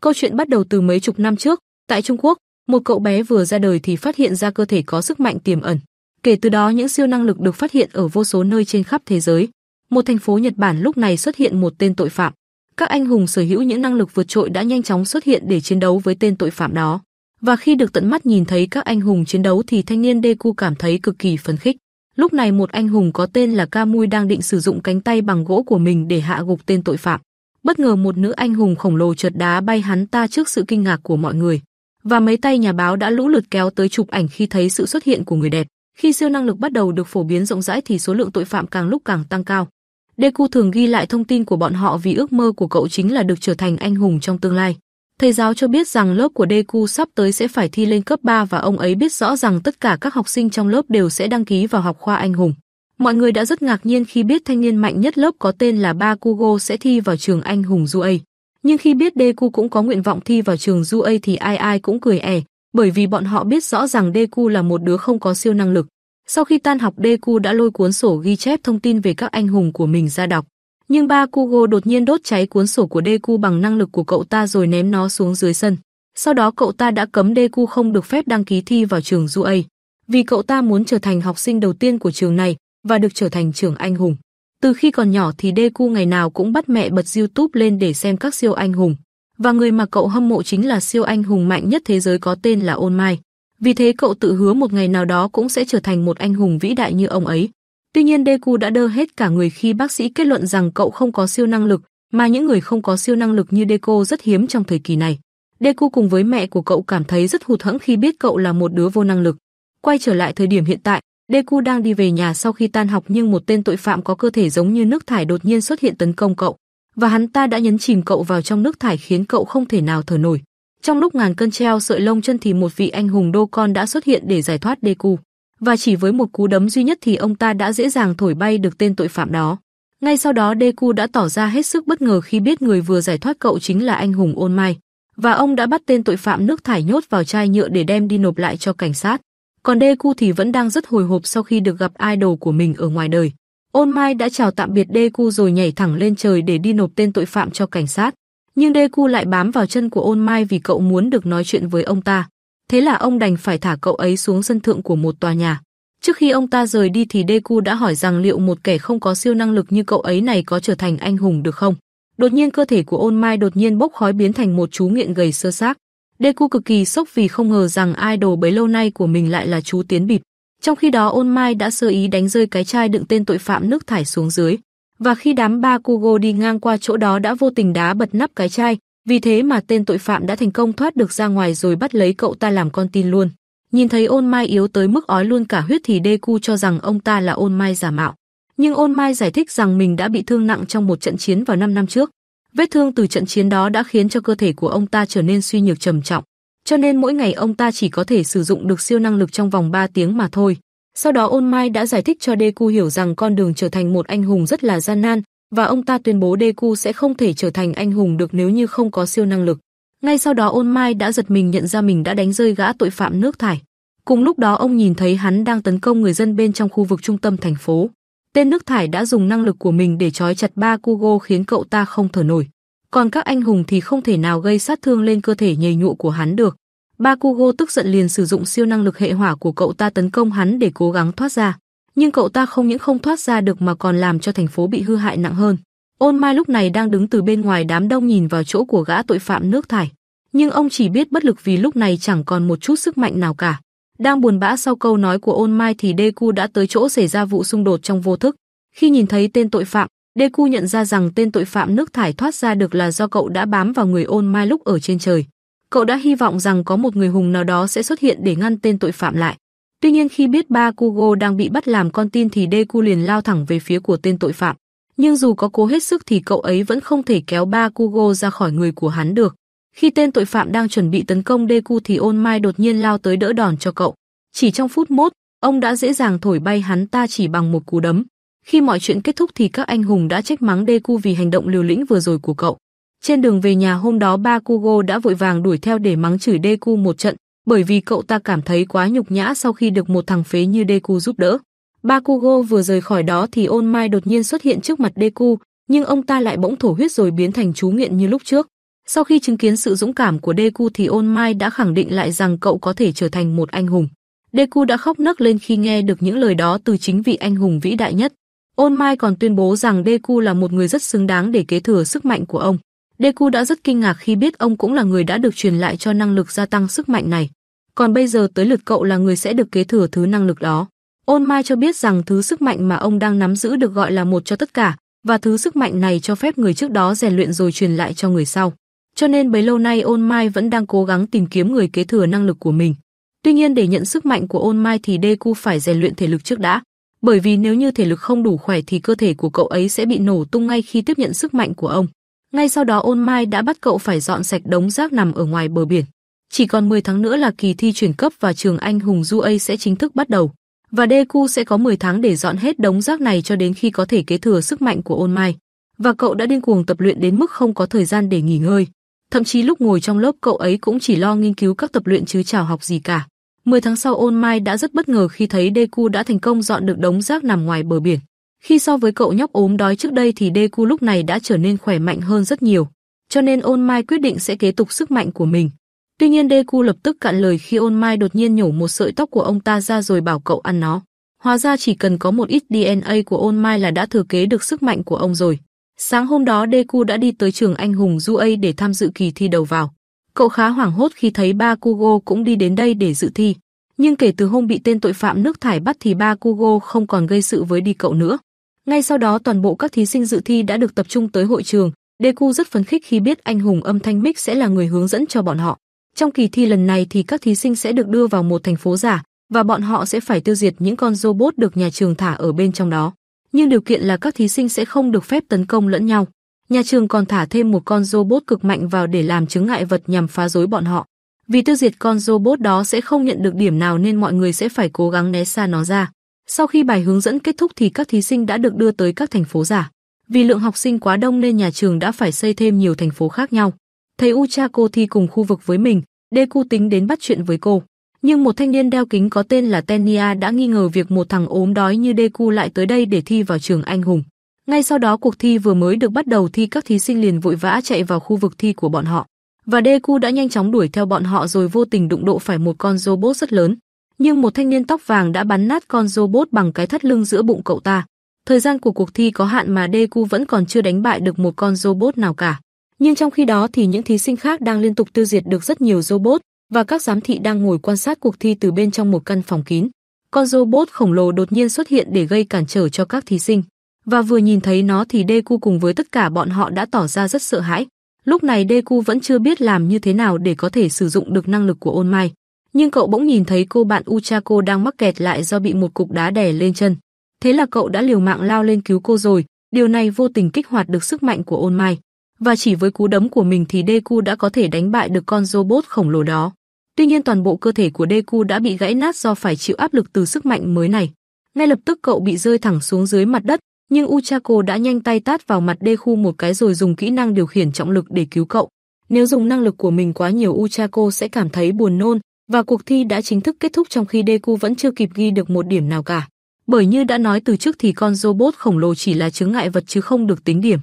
Câu chuyện bắt đầu từ mấy chục năm trước, tại Trung Quốc, một cậu bé vừa ra đời thì phát hiện ra cơ thể có sức mạnh tiềm ẩn. Kể từ đó những siêu năng lực được phát hiện ở vô số nơi trên khắp thế giới. Một thành phố Nhật Bản lúc này xuất hiện một tên tội phạm. Các anh hùng sở hữu những năng lực vượt trội đã nhanh chóng xuất hiện để chiến đấu với tên tội phạm đó. Và khi được tận mắt nhìn thấy các anh hùng chiến đấu thì thanh niên Deku cảm thấy cực kỳ phấn khích. Lúc này một anh hùng có tên là Kamui đang định sử dụng cánh tay bằng gỗ của mình để hạ gục tên tội phạm. Bất ngờ một nữ anh hùng khổng lồ trượt đá bay hắn ta trước sự kinh ngạc của mọi người. Và mấy tay nhà báo đã lũ lượt kéo tới chụp ảnh khi thấy sự xuất hiện của người đẹp. Khi siêu năng lực bắt đầu được phổ biến rộng rãi thì số lượng tội phạm càng lúc càng tăng cao. Deku thường ghi lại thông tin của bọn họ vì ước mơ của cậu chính là được trở thành anh hùng trong tương lai. Thầy giáo cho biết rằng lớp của Deku sắp tới sẽ phải thi lên cấp 3 và ông ấy biết rõ rằng tất cả các học sinh trong lớp đều sẽ đăng ký vào học khoa anh hùng. Mọi người đã rất ngạc nhiên khi biết thanh niên mạnh nhất lớp có tên là Ba Kugo sẽ thi vào trường anh hùng Juei. Nhưng khi biết Deku cũng có nguyện vọng thi vào trường Juei thì ai ai cũng cười ẻ, bởi vì bọn họ biết rõ rằng Deku là một đứa không có siêu năng lực. Sau khi tan học Deku đã lôi cuốn sổ ghi chép thông tin về các anh hùng của mình ra đọc. Nhưng Ba Kugo đột nhiên đốt cháy cuốn sổ của Deku bằng năng lực của cậu ta rồi ném nó xuống dưới sân. Sau đó cậu ta đã cấm Deku không được phép đăng ký thi vào trường Juei. Vì cậu ta muốn trở thành học sinh đầu tiên của trường này, và được trở thành trưởng anh hùng. Từ khi còn nhỏ thì Deku ngày nào cũng bắt mẹ bật YouTube lên để xem các siêu anh hùng. Và người mà cậu hâm mộ chính là siêu anh hùng mạnh nhất thế giới có tên là All Might. Vì thế cậu tự hứa một ngày nào đó cũng sẽ trở thành một anh hùng vĩ đại như ông ấy. Tuy nhiên Deku đã đơ hết cả người khi bác sĩ kết luận rằng cậu không có siêu năng lực, mà những người không có siêu năng lực như Deku rất hiếm trong thời kỳ này. Deku cùng với mẹ của cậu cảm thấy rất hụt hẫng khi biết cậu là một đứa vô năng lực. Quay trở lại thời điểm hiện tại, Deku đang đi về nhà sau khi tan học nhưng một tên tội phạm có cơ thể giống như nước thải đột nhiên xuất hiện tấn công cậu, và hắn ta đã nhấn chìm cậu vào trong nước thải khiến cậu không thể nào thở nổi. Trong lúc ngàn cân treo sợi lông chân thì một vị anh hùng đô con đã xuất hiện để giải thoát Deku, và chỉ với một cú đấm duy nhất thì ông ta đã dễ dàng thổi bay được tên tội phạm đó. Ngay sau đó Deku đã tỏ ra hết sức bất ngờ khi biết người vừa giải thoát cậu chính là anh hùng Ôn Mai, và ông đã bắt tên tội phạm nước thải nhốt vào chai nhựa để đem đi nộp lại cho cảnh sát. Còn Deku thì vẫn đang rất hồi hộp sau khi được gặp idol của mình ở ngoài đời. Ôn Mai đã chào tạm biệt Deku rồi nhảy thẳng lên trời để đi nộp tên tội phạm cho cảnh sát. Nhưng Deku lại bám vào chân của Ôn Mai vì cậu muốn được nói chuyện với ông ta. Thế là ông đành phải thả cậu ấy xuống sân thượng của một tòa nhà. Trước khi ông ta rời đi thì Deku đã hỏi rằng liệu một kẻ không có siêu năng lực như cậu ấy này có trở thành anh hùng được không. Đột nhiên cơ thể của Ôn Mai đột nhiên bốc khói biến thành một chú nghiện gầy sơ xác. Deku cực kỳ sốc vì không ngờ rằng idol bấy lâu nay của mình lại là chú Tiến Bịp. Trong khi đó Ôn Mai đã sơ ý đánh rơi cái chai đựng tên tội phạm nước thải xuống dưới. Và khi đám ba Kugo đi ngang qua chỗ đó đã vô tình đá bật nắp cái chai, vì thế mà tên tội phạm đã thành công thoát được ra ngoài rồi bắt lấy cậu ta làm con tin luôn. Nhìn thấy ôn mai yếu tới mức ói luôn cả huyết thì Deku cho rằng ông ta là ôn mai giả mạo. Nhưng ôn mai giải thích rằng mình đã bị thương nặng trong một trận chiến vào 5 năm trước. Vết thương từ trận chiến đó đã khiến cho cơ thể của ông ta trở nên suy nhược trầm trọng, cho nên mỗi ngày ông ta chỉ có thể sử dụng được siêu năng lực trong vòng 3 tiếng mà thôi. Sau đó Ôn Mai đã giải thích cho Deku hiểu rằng con đường trở thành một anh hùng rất là gian nan và ông ta tuyên bố Deku sẽ không thể trở thành anh hùng được nếu như không có siêu năng lực. Ngay sau đó Ôn Mai đã giật mình nhận ra mình đã đánh rơi gã tội phạm nước thải. Cùng lúc đó ông nhìn thấy hắn đang tấn công người dân bên trong khu vực trung tâm thành phố. Tên nước thải đã dùng năng lực của mình để trói chặt ba Kugo khiến cậu ta không thở nổi. Còn các anh hùng thì không thể nào gây sát thương lên cơ thể nhầy nhụa của hắn được. Ba Kugo tức giận liền sử dụng siêu năng lực hệ hỏa của cậu ta tấn công hắn để cố gắng thoát ra. Nhưng cậu ta không những không thoát ra được mà còn làm cho thành phố bị hư hại nặng hơn. Ôn Mai lúc này đang đứng từ bên ngoài đám đông nhìn vào chỗ của gã tội phạm nước thải. Nhưng ông chỉ biết bất lực vì lúc này chẳng còn một chút sức mạnh nào cả. Đang buồn bã sau câu nói của ôn mai thì Deku đã tới chỗ xảy ra vụ xung đột trong vô thức. Khi nhìn thấy tên tội phạm, Deku nhận ra rằng tên tội phạm nước thải thoát ra được là do cậu đã bám vào người ôn mai lúc ở trên trời. Cậu đã hy vọng rằng có một người hùng nào đó sẽ xuất hiện để ngăn tên tội phạm lại. Tuy nhiên khi biết ba Kugo đang bị bắt làm con tin thì Deku liền lao thẳng về phía của tên tội phạm. Nhưng dù có cố hết sức thì cậu ấy vẫn không thể kéo ba Kugo ra khỏi người của hắn được. Khi tên tội phạm đang chuẩn bị tấn công Deku thì Ôn Mai đột nhiên lao tới đỡ đòn cho cậu. Chỉ trong phút mốt, ông đã dễ dàng thổi bay hắn ta chỉ bằng một cú đấm. Khi mọi chuyện kết thúc thì các anh hùng đã trách mắng Deku vì hành động liều lĩnh vừa rồi của cậu. Trên đường về nhà hôm đó Bakugo đã vội vàng đuổi theo để mắng chửi Deku một trận, bởi vì cậu ta cảm thấy quá nhục nhã sau khi được một thằng phế như Deku giúp đỡ. Bakugo vừa rời khỏi đó thì Ôn Mai đột nhiên xuất hiện trước mặt Deku, nhưng ông ta lại bỗng thổ huyết rồi biến thành chú nghiện như lúc trước. Sau khi chứng kiến sự dũng cảm của Deku thì Ôn Mai đã khẳng định lại rằng cậu có thể trở thành một anh hùng. Deku đã khóc nấc lên khi nghe được những lời đó từ chính vị anh hùng vĩ đại nhất. Ôn Mai còn tuyên bố rằng Deku là một người rất xứng đáng để kế thừa sức mạnh của ông. Deku đã rất kinh ngạc khi biết ông cũng là người đã được truyền lại cho năng lực gia tăng sức mạnh này. Còn bây giờ tới lượt cậu là người sẽ được kế thừa thứ năng lực đó. Ôn Mai cho biết rằng thứ sức mạnh mà ông đang nắm giữ được gọi là một cho tất cả, và thứ sức mạnh này cho phép người trước đó rèn luyện rồi truyền lại cho người sau cho nên bấy lâu nay Ôn Mai vẫn đang cố gắng tìm kiếm người kế thừa năng lực của mình. Tuy nhiên để nhận sức mạnh của Ôn Mai thì Deku phải rèn luyện thể lực trước đã, bởi vì nếu như thể lực không đủ khỏe thì cơ thể của cậu ấy sẽ bị nổ tung ngay khi tiếp nhận sức mạnh của ông. Ngay sau đó Ôn Mai đã bắt cậu phải dọn sạch đống rác nằm ở ngoài bờ biển. Chỉ còn 10 tháng nữa là kỳ thi chuyển cấp và trường anh hùng Du A sẽ chính thức bắt đầu. Và Deku sẽ có 10 tháng để dọn hết đống rác này cho đến khi có thể kế thừa sức mạnh của Ôn Mai. Và cậu đã điên cuồng tập luyện đến mức không có thời gian để nghỉ ngơi. Thậm chí lúc ngồi trong lớp cậu ấy cũng chỉ lo nghiên cứu các tập luyện chứ chào học gì cả. 10 tháng sau Ôn Mai đã rất bất ngờ khi thấy Deku đã thành công dọn được đống rác nằm ngoài bờ biển. Khi so với cậu nhóc ốm đói trước đây thì Deku lúc này đã trở nên khỏe mạnh hơn rất nhiều, cho nên Ôn Mai quyết định sẽ kế tục sức mạnh của mình. Tuy nhiên Deku lập tức cạn lời khi Ôn Mai đột nhiên nhổ một sợi tóc của ông ta ra rồi bảo cậu ăn nó. Hóa ra chỉ cần có một ít DNA của Ôn Mai là đã thừa kế được sức mạnh của ông rồi. Sáng hôm đó Deku đã đi tới trường anh hùng Zuei để tham dự kỳ thi đầu vào. Cậu khá hoảng hốt khi thấy ba Kugo cũng đi đến đây để dự thi. Nhưng kể từ hôm bị tên tội phạm nước thải bắt thì ba Kugo không còn gây sự với đi cậu nữa. Ngay sau đó toàn bộ các thí sinh dự thi đã được tập trung tới hội trường. Deku rất phấn khích khi biết anh hùng âm thanh Mix sẽ là người hướng dẫn cho bọn họ. Trong kỳ thi lần này thì các thí sinh sẽ được đưa vào một thành phố giả và bọn họ sẽ phải tiêu diệt những con robot được nhà trường thả ở bên trong đó nhưng điều kiện là các thí sinh sẽ không được phép tấn công lẫn nhau. Nhà trường còn thả thêm một con robot cực mạnh vào để làm chứng ngại vật nhằm phá rối bọn họ. Vì tiêu diệt con robot đó sẽ không nhận được điểm nào nên mọi người sẽ phải cố gắng né xa nó ra. Sau khi bài hướng dẫn kết thúc thì các thí sinh đã được đưa tới các thành phố giả. Vì lượng học sinh quá đông nên nhà trường đã phải xây thêm nhiều thành phố khác nhau. Thầy Ucha cô thi cùng khu vực với mình, Deku tính đến bắt chuyện với cô. Nhưng một thanh niên đeo kính có tên là Tenia đã nghi ngờ việc một thằng ốm đói như Deku lại tới đây để thi vào trường anh hùng. Ngay sau đó cuộc thi vừa mới được bắt đầu thi các thí sinh liền vội vã chạy vào khu vực thi của bọn họ. Và Deku đã nhanh chóng đuổi theo bọn họ rồi vô tình đụng độ phải một con robot rất lớn. Nhưng một thanh niên tóc vàng đã bắn nát con robot bằng cái thắt lưng giữa bụng cậu ta. Thời gian của cuộc thi có hạn mà Deku vẫn còn chưa đánh bại được một con robot nào cả. Nhưng trong khi đó thì những thí sinh khác đang liên tục tiêu diệt được rất nhiều robot, và các giám thị đang ngồi quan sát cuộc thi từ bên trong một căn phòng kín. Con robot khổng lồ đột nhiên xuất hiện để gây cản trở cho các thí sinh, và vừa nhìn thấy nó thì Deku cùng với tất cả bọn họ đã tỏ ra rất sợ hãi. Lúc này Deku vẫn chưa biết làm như thế nào để có thể sử dụng được năng lực của Ôn Mai, nhưng cậu bỗng nhìn thấy cô bạn Uchako đang mắc kẹt lại do bị một cục đá đè lên chân. Thế là cậu đã liều mạng lao lên cứu cô rồi, điều này vô tình kích hoạt được sức mạnh của Ôn Mai, và chỉ với cú đấm của mình thì Deku đã có thể đánh bại được con robot khổng lồ đó. Tuy nhiên toàn bộ cơ thể của Deku đã bị gãy nát do phải chịu áp lực từ sức mạnh mới này. Ngay lập tức cậu bị rơi thẳng xuống dưới mặt đất, nhưng Uchako đã nhanh tay tát vào mặt Deku một cái rồi dùng kỹ năng điều khiển trọng lực để cứu cậu. Nếu dùng năng lực của mình quá nhiều Uchako sẽ cảm thấy buồn nôn và cuộc thi đã chính thức kết thúc trong khi Deku vẫn chưa kịp ghi được một điểm nào cả. Bởi như đã nói từ trước thì con robot khổng lồ chỉ là chứng ngại vật chứ không được tính điểm.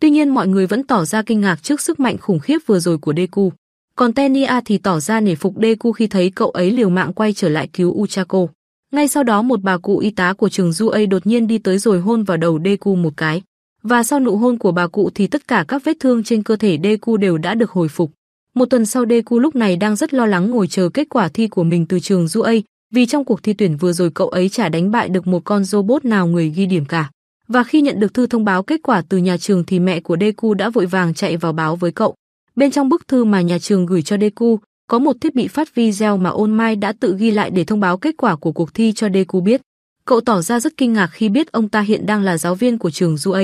Tuy nhiên mọi người vẫn tỏ ra kinh ngạc trước sức mạnh khủng khiếp vừa rồi của Deku. Còn Tenia thì tỏ ra nể phục Deku khi thấy cậu ấy liều mạng quay trở lại cứu Uchako. Ngay sau đó một bà cụ y tá của trường Juei đột nhiên đi tới rồi hôn vào đầu Deku một cái. Và sau nụ hôn của bà cụ thì tất cả các vết thương trên cơ thể Deku đều đã được hồi phục. Một tuần sau Deku lúc này đang rất lo lắng ngồi chờ kết quả thi của mình từ trường Juei, vì trong cuộc thi tuyển vừa rồi cậu ấy chả đánh bại được một con robot nào người ghi điểm cả. Và khi nhận được thư thông báo kết quả từ nhà trường thì mẹ của Deku đã vội vàng chạy vào báo với cậu. Bên trong bức thư mà nhà trường gửi cho Deku, có một thiết bị phát video mà Ôn Mai đã tự ghi lại để thông báo kết quả của cuộc thi cho Deku biết. Cậu tỏ ra rất kinh ngạc khi biết ông ta hiện đang là giáo viên của trường UA.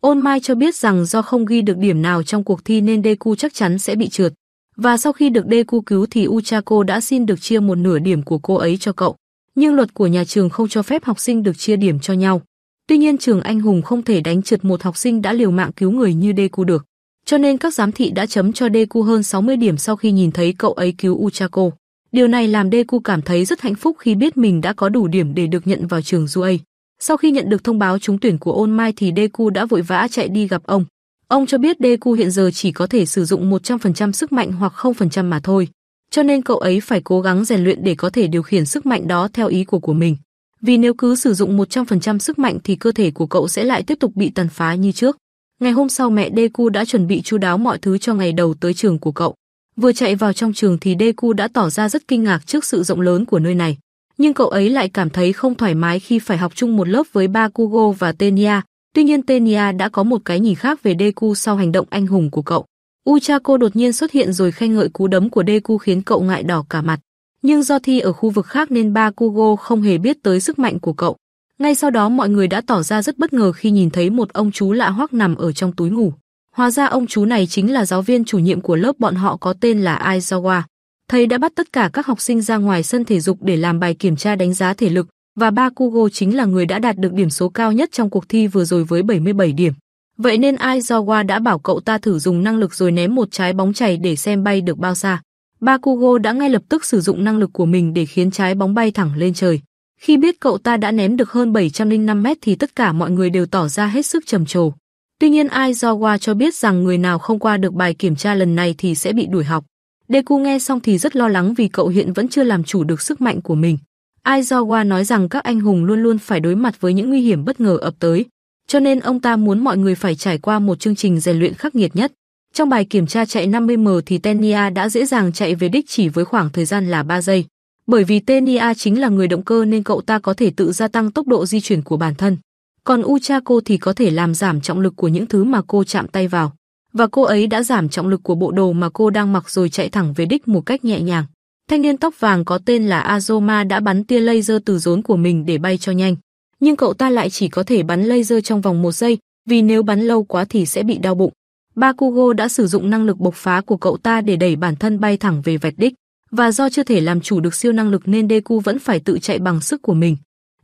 Ôn Mai cho biết rằng do không ghi được điểm nào trong cuộc thi nên Deku chắc chắn sẽ bị trượt. Và sau khi được Deku cứu thì Uchako đã xin được chia một nửa điểm của cô ấy cho cậu. Nhưng luật của nhà trường không cho phép học sinh được chia điểm cho nhau. Tuy nhiên trường anh hùng không thể đánh trượt một học sinh đã liều mạng cứu người như Deku được cho nên các giám thị đã chấm cho Deku hơn 60 điểm sau khi nhìn thấy cậu ấy cứu Uchako. Điều này làm Deku cảm thấy rất hạnh phúc khi biết mình đã có đủ điểm để được nhận vào trường UA. Sau khi nhận được thông báo trúng tuyển của Ôn Mai thì Deku đã vội vã chạy đi gặp ông. Ông cho biết Deku hiện giờ chỉ có thể sử dụng 100% sức mạnh hoặc 0% mà thôi, cho nên cậu ấy phải cố gắng rèn luyện để có thể điều khiển sức mạnh đó theo ý của của mình. Vì nếu cứ sử dụng 100% sức mạnh thì cơ thể của cậu sẽ lại tiếp tục bị tàn phá như trước. Ngày hôm sau mẹ Deku đã chuẩn bị chu đáo mọi thứ cho ngày đầu tới trường của cậu. Vừa chạy vào trong trường thì Deku đã tỏ ra rất kinh ngạc trước sự rộng lớn của nơi này, nhưng cậu ấy lại cảm thấy không thoải mái khi phải học chung một lớp với Bakugo và Tenya. Tuy nhiên Tenya đã có một cái nhìn khác về Deku sau hành động anh hùng của cậu. Uchako đột nhiên xuất hiện rồi khen ngợi cú đấm của Deku khiến cậu ngại đỏ cả mặt. Nhưng do thi ở khu vực khác nên Bakugo không hề biết tới sức mạnh của cậu. Ngay sau đó mọi người đã tỏ ra rất bất ngờ khi nhìn thấy một ông chú lạ hoắc nằm ở trong túi ngủ. Hóa ra ông chú này chính là giáo viên chủ nhiệm của lớp bọn họ có tên là Aizawa. Thầy đã bắt tất cả các học sinh ra ngoài sân thể dục để làm bài kiểm tra đánh giá thể lực và Bakugo chính là người đã đạt được điểm số cao nhất trong cuộc thi vừa rồi với 77 điểm. Vậy nên Aizawa đã bảo cậu ta thử dùng năng lực rồi ném một trái bóng chảy để xem bay được bao xa. Bakugo đã ngay lập tức sử dụng năng lực của mình để khiến trái bóng bay thẳng lên trời. Khi biết cậu ta đã ném được hơn 705 mét thì tất cả mọi người đều tỏ ra hết sức trầm trồ. Tuy nhiên Aizawa cho biết rằng người nào không qua được bài kiểm tra lần này thì sẽ bị đuổi học. Deku nghe xong thì rất lo lắng vì cậu hiện vẫn chưa làm chủ được sức mạnh của mình. Aizawa nói rằng các anh hùng luôn luôn phải đối mặt với những nguy hiểm bất ngờ ập tới, cho nên ông ta muốn mọi người phải trải qua một chương trình rèn luyện khắc nghiệt nhất. Trong bài kiểm tra chạy 50m thì Tenia đã dễ dàng chạy về đích chỉ với khoảng thời gian là 3 giây. Bởi vì Tenia chính là người động cơ nên cậu ta có thể tự gia tăng tốc độ di chuyển của bản thân. Còn Uchako thì có thể làm giảm trọng lực của những thứ mà cô chạm tay vào. Và cô ấy đã giảm trọng lực của bộ đồ mà cô đang mặc rồi chạy thẳng về đích một cách nhẹ nhàng. Thanh niên tóc vàng có tên là Azoma đã bắn tia laser từ rốn của mình để bay cho nhanh. Nhưng cậu ta lại chỉ có thể bắn laser trong vòng một giây, vì nếu bắn lâu quá thì sẽ bị đau bụng. Bakugo đã sử dụng năng lực bộc phá của cậu ta để đẩy bản thân bay thẳng về vạch đích và do chưa thể làm chủ được siêu năng lực nên Deku vẫn phải tự chạy bằng sức của mình.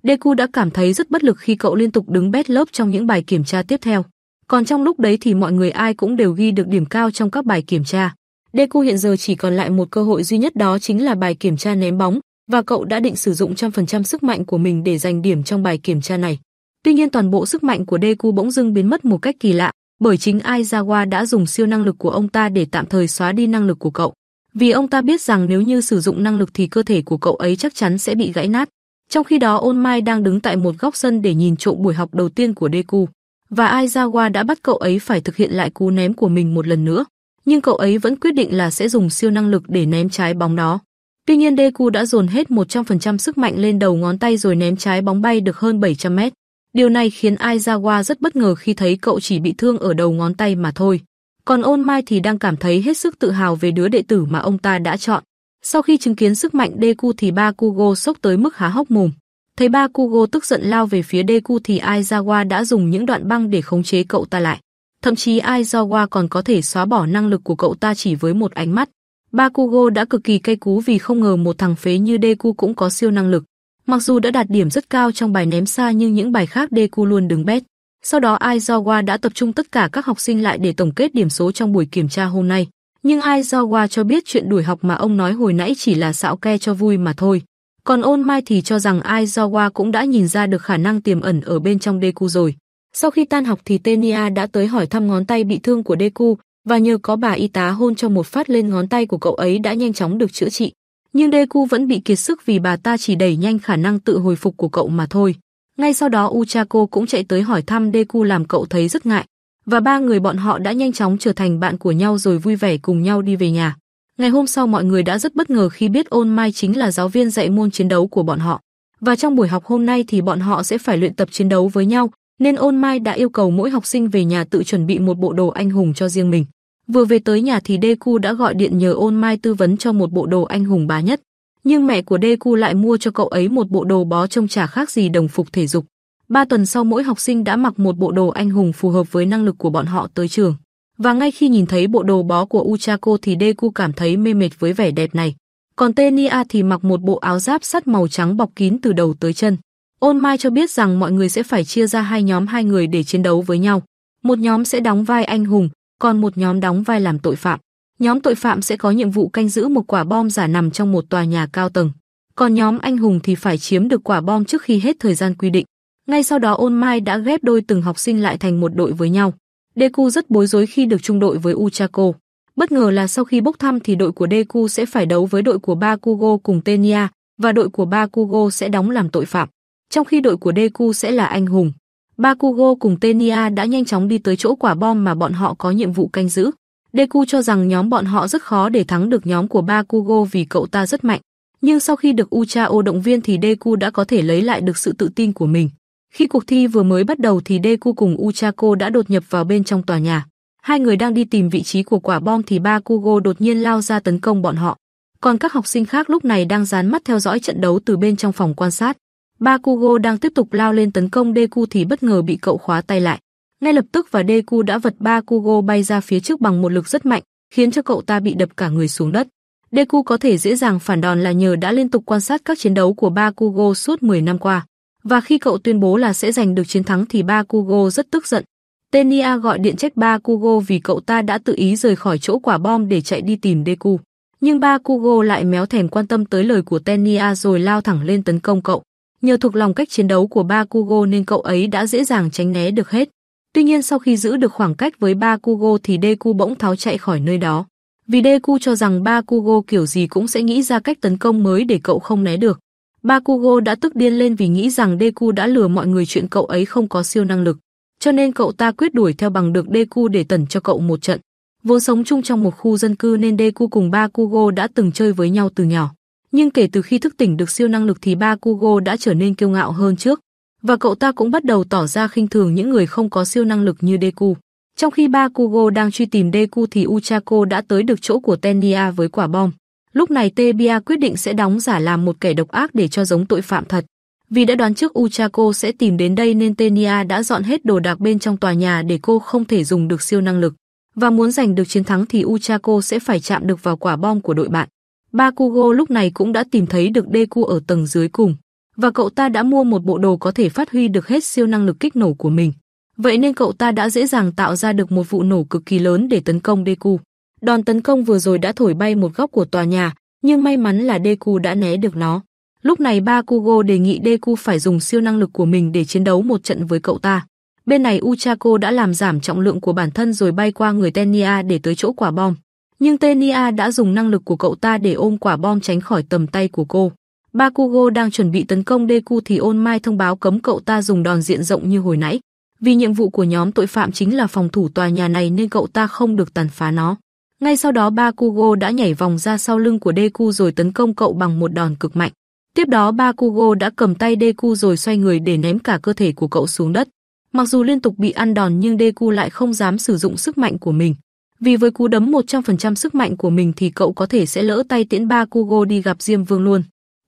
Deku đã cảm thấy rất bất lực khi cậu liên tục đứng bét lớp trong những bài kiểm tra tiếp theo. Còn trong lúc đấy thì mọi người ai cũng đều ghi được điểm cao trong các bài kiểm tra. Deku hiện giờ chỉ còn lại một cơ hội duy nhất đó chính là bài kiểm tra ném bóng, và cậu đã định sử dụng trăm phần trăm sức mạnh của mình để giành điểm trong bài kiểm tra này. Tuy nhiên toàn bộ sức mạnh của Deku bỗng dưng biến mất một cách kỳ lạ, bởi chính Aizawa đã dùng siêu năng lực của ông ta để tạm thời xóa đi năng lực của cậu vì ông ta biết rằng nếu như sử dụng năng lực thì cơ thể của cậu ấy chắc chắn sẽ bị gãy nát. Trong khi đó Ôn Mai đang đứng tại một góc sân để nhìn trộm buổi học đầu tiên của Deku, và Aizawa đã bắt cậu ấy phải thực hiện lại cú ném của mình một lần nữa, nhưng cậu ấy vẫn quyết định là sẽ dùng siêu năng lực để ném trái bóng đó. Tuy nhiên Deku đã dồn hết 100% sức mạnh lên đầu ngón tay rồi ném trái bóng bay được hơn 700 mét. Điều này khiến Aizawa rất bất ngờ khi thấy cậu chỉ bị thương ở đầu ngón tay mà thôi. Còn Ôn Mai thì đang cảm thấy hết sức tự hào về đứa đệ tử mà ông ta đã chọn. Sau khi chứng kiến sức mạnh Deku thì ba Kugo sốc tới mức há hốc mồm. Thấy ba Kugo tức giận lao về phía Deku thì Aizawa đã dùng những đoạn băng để khống chế cậu ta lại. Thậm chí Aizawa còn có thể xóa bỏ năng lực của cậu ta chỉ với một ánh mắt. Bakugo đã cực kỳ cay cú vì không ngờ một thằng phế như Deku cũng có siêu năng lực. Mặc dù đã đạt điểm rất cao trong bài ném xa nhưng những bài khác Deku luôn đứng bét. Sau đó Aizawa đã tập trung tất cả các học sinh lại để tổng kết điểm số trong buổi kiểm tra hôm nay. Nhưng Aizawa cho biết chuyện đuổi học mà ông nói hồi nãy chỉ là xạo ke cho vui mà thôi. Còn ôn mai thì cho rằng Aizawa cũng đã nhìn ra được khả năng tiềm ẩn ở bên trong Deku rồi. Sau khi tan học thì Tenia đã tới hỏi thăm ngón tay bị thương của Deku và nhờ có bà y tá hôn cho một phát lên ngón tay của cậu ấy đã nhanh chóng được chữa trị. Nhưng Deku vẫn bị kiệt sức vì bà ta chỉ đẩy nhanh khả năng tự hồi phục của cậu mà thôi. Ngay sau đó Uchako cũng chạy tới hỏi thăm Deku làm cậu thấy rất ngại, và ba người bọn họ đã nhanh chóng trở thành bạn của nhau rồi vui vẻ cùng nhau đi về nhà. Ngày hôm sau mọi người đã rất bất ngờ khi biết Ôn Mai chính là giáo viên dạy môn chiến đấu của bọn họ. Và trong buổi học hôm nay thì bọn họ sẽ phải luyện tập chiến đấu với nhau, nên Ôn Mai đã yêu cầu mỗi học sinh về nhà tự chuẩn bị một bộ đồ anh hùng cho riêng mình. Vừa về tới nhà thì Deku đã gọi điện nhờ Ôn Mai tư vấn cho một bộ đồ anh hùng bá nhất nhưng mẹ của Deku lại mua cho cậu ấy một bộ đồ bó trông chả khác gì đồng phục thể dục. Ba tuần sau mỗi học sinh đã mặc một bộ đồ anh hùng phù hợp với năng lực của bọn họ tới trường. Và ngay khi nhìn thấy bộ đồ bó của Uchako thì Deku cảm thấy mê mệt với vẻ đẹp này. Còn Tenia thì mặc một bộ áo giáp sắt màu trắng bọc kín từ đầu tới chân. Ôn Mai cho biết rằng mọi người sẽ phải chia ra hai nhóm hai người để chiến đấu với nhau. Một nhóm sẽ đóng vai anh hùng, còn một nhóm đóng vai làm tội phạm. Nhóm tội phạm sẽ có nhiệm vụ canh giữ một quả bom giả nằm trong một tòa nhà cao tầng. Còn nhóm anh hùng thì phải chiếm được quả bom trước khi hết thời gian quy định. Ngay sau đó Ôn Mai đã ghép đôi từng học sinh lại thành một đội với nhau. Deku rất bối rối khi được chung đội với Uchako. Bất ngờ là sau khi bốc thăm thì đội của Deku sẽ phải đấu với đội của Bakugo cùng Tenya và đội của Bakugo sẽ đóng làm tội phạm, trong khi đội của Deku sẽ là anh hùng. Bakugo cùng Tenya đã nhanh chóng đi tới chỗ quả bom mà bọn họ có nhiệm vụ canh giữ. Deku cho rằng nhóm bọn họ rất khó để thắng được nhóm của Bakugo vì cậu ta rất mạnh. Nhưng sau khi được Uchao động viên thì Deku đã có thể lấy lại được sự tự tin của mình. Khi cuộc thi vừa mới bắt đầu thì Deku cùng Uchako đã đột nhập vào bên trong tòa nhà. Hai người đang đi tìm vị trí của quả bom thì Bakugo đột nhiên lao ra tấn công bọn họ. Còn các học sinh khác lúc này đang dán mắt theo dõi trận đấu từ bên trong phòng quan sát. Bakugo đang tiếp tục lao lên tấn công Deku thì bất ngờ bị cậu khóa tay lại. Ngay lập tức và Deku đã vật ba Kugo bay ra phía trước bằng một lực rất mạnh, khiến cho cậu ta bị đập cả người xuống đất. Deku có thể dễ dàng phản đòn là nhờ đã liên tục quan sát các chiến đấu của ba Kugo suốt 10 năm qua. Và khi cậu tuyên bố là sẽ giành được chiến thắng thì ba Kugo rất tức giận. Tenia gọi điện trách ba Kugo vì cậu ta đã tự ý rời khỏi chỗ quả bom để chạy đi tìm Deku. Nhưng ba Kugo lại méo thèm quan tâm tới lời của Tenia rồi lao thẳng lên tấn công cậu. Nhờ thuộc lòng cách chiến đấu của ba Kugo nên cậu ấy đã dễ dàng tránh né được hết. Tuy nhiên sau khi giữ được khoảng cách với ba Kugo thì Deku bỗng tháo chạy khỏi nơi đó. Vì Deku cho rằng ba Kugo kiểu gì cũng sẽ nghĩ ra cách tấn công mới để cậu không né được. Ba Kugo đã tức điên lên vì nghĩ rằng Deku đã lừa mọi người chuyện cậu ấy không có siêu năng lực. Cho nên cậu ta quyết đuổi theo bằng được Deku để tẩn cho cậu một trận. Vốn sống chung trong một khu dân cư nên Deku cùng ba Kugo đã từng chơi với nhau từ nhỏ. Nhưng kể từ khi thức tỉnh được siêu năng lực thì ba Kugo đã trở nên kiêu ngạo hơn trước. Và cậu ta cũng bắt đầu tỏ ra khinh thường những người không có siêu năng lực như Deku. Trong khi ba Kugo đang truy tìm Deku thì Uchako đã tới được chỗ của Tenia với quả bom. Lúc này Tebia quyết định sẽ đóng giả làm một kẻ độc ác để cho giống tội phạm thật. Vì đã đoán trước Uchako sẽ tìm đến đây nên Tenia đã dọn hết đồ đạc bên trong tòa nhà để cô không thể dùng được siêu năng lực. Và muốn giành được chiến thắng thì Uchako sẽ phải chạm được vào quả bom của đội bạn. ba Kugo lúc này cũng đã tìm thấy được Deku ở tầng dưới cùng và cậu ta đã mua một bộ đồ có thể phát huy được hết siêu năng lực kích nổ của mình. Vậy nên cậu ta đã dễ dàng tạo ra được một vụ nổ cực kỳ lớn để tấn công Deku. Đòn tấn công vừa rồi đã thổi bay một góc của tòa nhà, nhưng may mắn là Deku đã né được nó. Lúc này Bakugo đề nghị Deku phải dùng siêu năng lực của mình để chiến đấu một trận với cậu ta. Bên này Uchako đã làm giảm trọng lượng của bản thân rồi bay qua người Tenia để tới chỗ quả bom. Nhưng Tenia đã dùng năng lực của cậu ta để ôm quả bom tránh khỏi tầm tay của cô. Bakugo đang chuẩn bị tấn công Deku thì ôn mai thông báo cấm cậu ta dùng đòn diện rộng như hồi nãy. Vì nhiệm vụ của nhóm tội phạm chính là phòng thủ tòa nhà này nên cậu ta không được tàn phá nó. Ngay sau đó Bakugo đã nhảy vòng ra sau lưng của Deku rồi tấn công cậu bằng một đòn cực mạnh. Tiếp đó Bakugo đã cầm tay Deku rồi xoay người để ném cả cơ thể của cậu xuống đất. Mặc dù liên tục bị ăn đòn nhưng Deku lại không dám sử dụng sức mạnh của mình. Vì với cú đấm 100% sức mạnh của mình thì cậu có thể sẽ lỡ tay tiễn Bakugo đi gặp Diêm Vương luôn.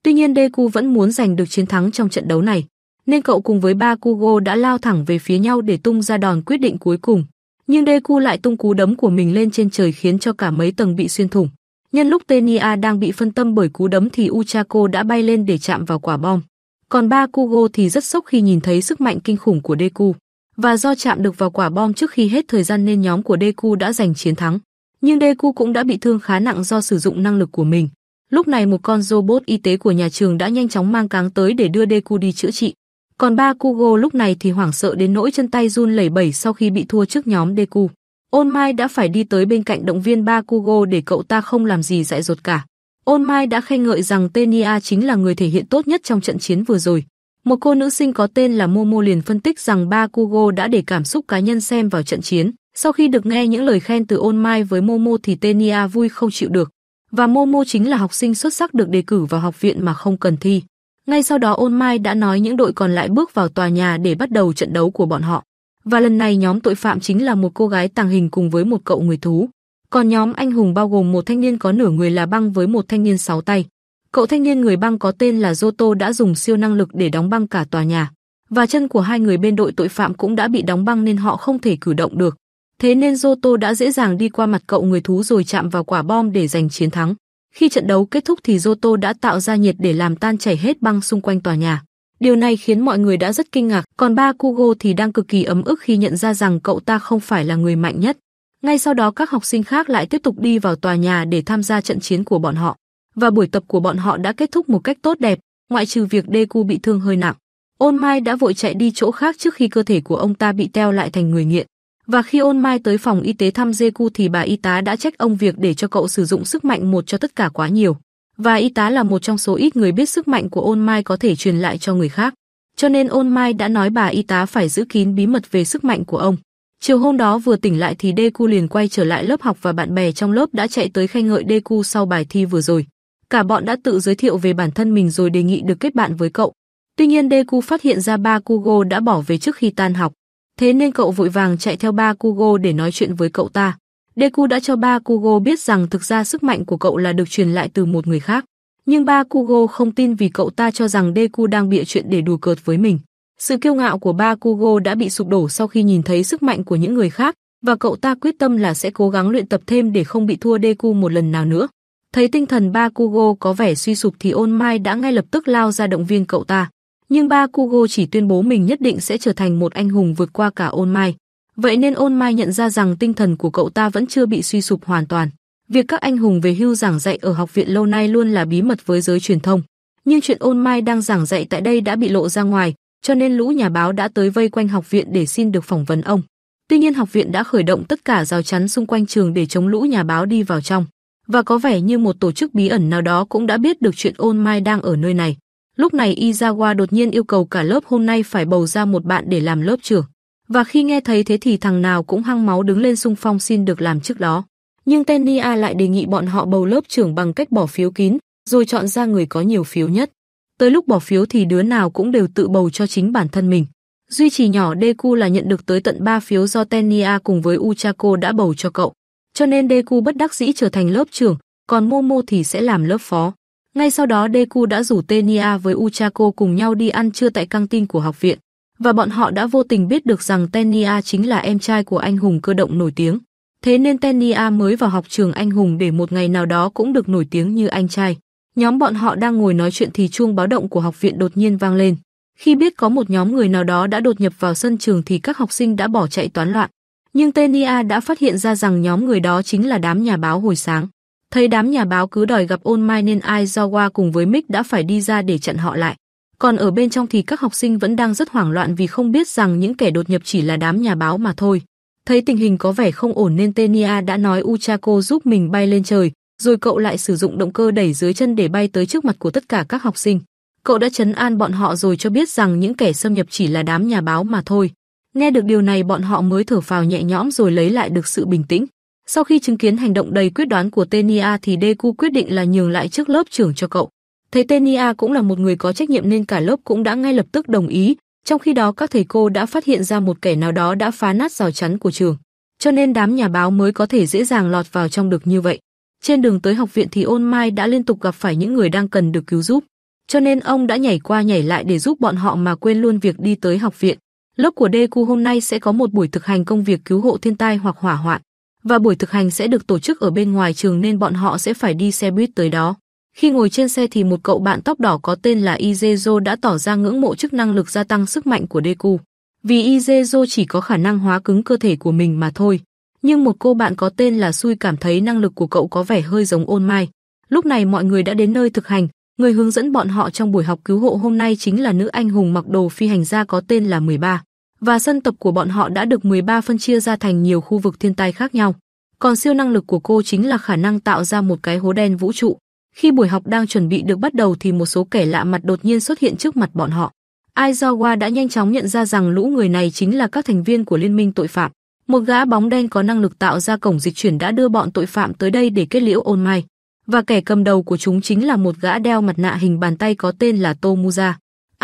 Tuy nhiên Deku vẫn muốn giành được chiến thắng trong trận đấu này, nên cậu cùng với Bakugo đã lao thẳng về phía nhau để tung ra đòn quyết định cuối cùng. Nhưng Deku lại tung cú đấm của mình lên trên trời khiến cho cả mấy tầng bị xuyên thủng. Nhân lúc Tenia đang bị phân tâm bởi cú đấm thì Uchako đã bay lên để chạm vào quả bom. Còn Bakugo thì rất sốc khi nhìn thấy sức mạnh kinh khủng của Deku. Và do chạm được vào quả bom trước khi hết thời gian nên nhóm của Deku đã giành chiến thắng. Nhưng Deku cũng đã bị thương khá nặng do sử dụng năng lực của mình. Lúc này một con robot y tế của nhà trường đã nhanh chóng mang cáng tới để đưa Deku đi chữa trị. Còn ba Kugo lúc này thì hoảng sợ đến nỗi chân tay run lẩy bẩy sau khi bị thua trước nhóm Deku. Ôn Mai đã phải đi tới bên cạnh động viên ba Kugo để cậu ta không làm gì dại dột cả. Ôn Mai đã khen ngợi rằng Tenia chính là người thể hiện tốt nhất trong trận chiến vừa rồi. Một cô nữ sinh có tên là Momo liền phân tích rằng ba Kugo đã để cảm xúc cá nhân xem vào trận chiến. Sau khi được nghe những lời khen từ Ôn Mai với Momo thì Tenia vui không chịu được. Và Momo chính là học sinh xuất sắc được đề cử vào học viện mà không cần thi. Ngay sau đó Ôn Mai đã nói những đội còn lại bước vào tòa nhà để bắt đầu trận đấu của bọn họ. Và lần này nhóm tội phạm chính là một cô gái tàng hình cùng với một cậu người thú. Còn nhóm anh hùng bao gồm một thanh niên có nửa người là băng với một thanh niên sáu tay. Cậu thanh niên người băng có tên là Zoto đã dùng siêu năng lực để đóng băng cả tòa nhà. Và chân của hai người bên đội tội phạm cũng đã bị đóng băng nên họ không thể cử động được. Thế nên Zoto đã dễ dàng đi qua mặt cậu người thú rồi chạm vào quả bom để giành chiến thắng. Khi trận đấu kết thúc thì Zoto đã tạo ra nhiệt để làm tan chảy hết băng xung quanh tòa nhà. Điều này khiến mọi người đã rất kinh ngạc, còn ba Kugo thì đang cực kỳ ấm ức khi nhận ra rằng cậu ta không phải là người mạnh nhất. Ngay sau đó các học sinh khác lại tiếp tục đi vào tòa nhà để tham gia trận chiến của bọn họ. Và buổi tập của bọn họ đã kết thúc một cách tốt đẹp, ngoại trừ việc Deku bị thương hơi nặng. Ôn Mai đã vội chạy đi chỗ khác trước khi cơ thể của ông ta bị teo lại thành người nghiện. Và khi ôn mai tới phòng y tế thăm Jeku thì bà y tá đã trách ông việc để cho cậu sử dụng sức mạnh một cho tất cả quá nhiều. Và y tá là một trong số ít người biết sức mạnh của ôn mai có thể truyền lại cho người khác. Cho nên ôn mai đã nói bà y tá phải giữ kín bí mật về sức mạnh của ông. Chiều hôm đó vừa tỉnh lại thì Deku liền quay trở lại lớp học và bạn bè trong lớp đã chạy tới khen ngợi Deku sau bài thi vừa rồi. Cả bọn đã tự giới thiệu về bản thân mình rồi đề nghị được kết bạn với cậu. Tuy nhiên Deku phát hiện ra ba Kugo đã bỏ về trước khi tan học. Thế nên cậu vội vàng chạy theo ba Kugo để nói chuyện với cậu ta. Deku đã cho ba Kugo biết rằng thực ra sức mạnh của cậu là được truyền lại từ một người khác. Nhưng ba Kugo không tin vì cậu ta cho rằng Deku đang bịa chuyện để đùa cợt với mình. Sự kiêu ngạo của ba Kugo đã bị sụp đổ sau khi nhìn thấy sức mạnh của những người khác và cậu ta quyết tâm là sẽ cố gắng luyện tập thêm để không bị thua Deku một lần nào nữa. Thấy tinh thần ba Kugo có vẻ suy sụp thì Ôn Mai đã ngay lập tức lao ra động viên cậu ta. Nhưng ba Kugo chỉ tuyên bố mình nhất định sẽ trở thành một anh hùng vượt qua cả Ôn Mai. Vậy nên Ôn Mai nhận ra rằng tinh thần của cậu ta vẫn chưa bị suy sụp hoàn toàn. Việc các anh hùng về hưu giảng dạy ở học viện lâu nay luôn là bí mật với giới truyền thông. Nhưng chuyện Ôn Mai đang giảng dạy tại đây đã bị lộ ra ngoài, cho nên lũ nhà báo đã tới vây quanh học viện để xin được phỏng vấn ông. Tuy nhiên học viện đã khởi động tất cả rào chắn xung quanh trường để chống lũ nhà báo đi vào trong. Và có vẻ như một tổ chức bí ẩn nào đó cũng đã biết được chuyện ôn mai đang ở nơi này. Lúc này Izawa đột nhiên yêu cầu cả lớp hôm nay phải bầu ra một bạn để làm lớp trưởng. Và khi nghe thấy thế thì thằng nào cũng hăng máu đứng lên xung phong xin được làm trước đó. Nhưng Tenia lại đề nghị bọn họ bầu lớp trưởng bằng cách bỏ phiếu kín, rồi chọn ra người có nhiều phiếu nhất. Tới lúc bỏ phiếu thì đứa nào cũng đều tự bầu cho chính bản thân mình. Duy trì nhỏ Deku là nhận được tới tận 3 phiếu do Tenia cùng với Uchako đã bầu cho cậu. Cho nên Deku bất đắc dĩ trở thành lớp trưởng, còn Momo thì sẽ làm lớp phó. Ngay sau đó Deku đã rủ Tenia với Uchako cùng nhau đi ăn trưa tại căng tin của học viện, và bọn họ đã vô tình biết được rằng Tenia chính là em trai của anh hùng cơ động nổi tiếng. Thế nên Tenia mới vào học trường anh hùng để một ngày nào đó cũng được nổi tiếng như anh trai. Nhóm bọn họ đang ngồi nói chuyện thì chuông báo động của học viện đột nhiên vang lên. Khi biết có một nhóm người nào đó đã đột nhập vào sân trường thì các học sinh đã bỏ chạy toán loạn. Nhưng Tenia đã phát hiện ra rằng nhóm người đó chính là đám nhà báo hồi sáng. Thấy đám nhà báo cứ đòi gặp Ôn Mai nên Aizawa cùng với Mick đã phải đi ra để chặn họ lại. Còn ở bên trong thì các học sinh vẫn đang rất hoảng loạn vì không biết rằng những kẻ đột nhập chỉ là đám nhà báo mà thôi. Thấy tình hình có vẻ không ổn nên Tenia đã nói Uchako giúp mình bay lên trời, rồi cậu lại sử dụng động cơ đẩy dưới chân để bay tới trước mặt của tất cả các học sinh. Cậu đã chấn an bọn họ rồi cho biết rằng những kẻ xâm nhập chỉ là đám nhà báo mà thôi. Nghe được điều này bọn họ mới thở phào nhẹ nhõm rồi lấy lại được sự bình tĩnh. Sau khi chứng kiến hành động đầy quyết đoán của Tenia thì Deku quyết định là nhường lại trước lớp trưởng cho cậu. Thấy Tenia cũng là một người có trách nhiệm nên cả lớp cũng đã ngay lập tức đồng ý, trong khi đó các thầy cô đã phát hiện ra một kẻ nào đó đã phá nát rào chắn của trường, cho nên đám nhà báo mới có thể dễ dàng lọt vào trong được như vậy. Trên đường tới học viện thì Ôn Mai đã liên tục gặp phải những người đang cần được cứu giúp, cho nên ông đã nhảy qua nhảy lại để giúp bọn họ mà quên luôn việc đi tới học viện. Lớp của Deku hôm nay sẽ có một buổi thực hành công việc cứu hộ thiên tai hoặc hỏa hoạn và buổi thực hành sẽ được tổ chức ở bên ngoài trường nên bọn họ sẽ phải đi xe buýt tới đó. Khi ngồi trên xe thì một cậu bạn tóc đỏ có tên là Izezo đã tỏ ra ngưỡng mộ chức năng lực gia tăng sức mạnh của Deku. Vì Izezo chỉ có khả năng hóa cứng cơ thể của mình mà thôi. Nhưng một cô bạn có tên là Sui cảm thấy năng lực của cậu có vẻ hơi giống ôn mai. Lúc này mọi người đã đến nơi thực hành, người hướng dẫn bọn họ trong buổi học cứu hộ hôm nay chính là nữ anh hùng mặc đồ phi hành gia có tên là 13 và dân tộc của bọn họ đã được 13 phân chia ra thành nhiều khu vực thiên tai khác nhau. Còn siêu năng lực của cô chính là khả năng tạo ra một cái hố đen vũ trụ. Khi buổi học đang chuẩn bị được bắt đầu thì một số kẻ lạ mặt đột nhiên xuất hiện trước mặt bọn họ. Aizawa đã nhanh chóng nhận ra rằng lũ người này chính là các thành viên của liên minh tội phạm. Một gã bóng đen có năng lực tạo ra cổng dịch chuyển đã đưa bọn tội phạm tới đây để kết liễu ôn mai. Và kẻ cầm đầu của chúng chính là một gã đeo mặt nạ hình bàn tay có tên là Tomuza.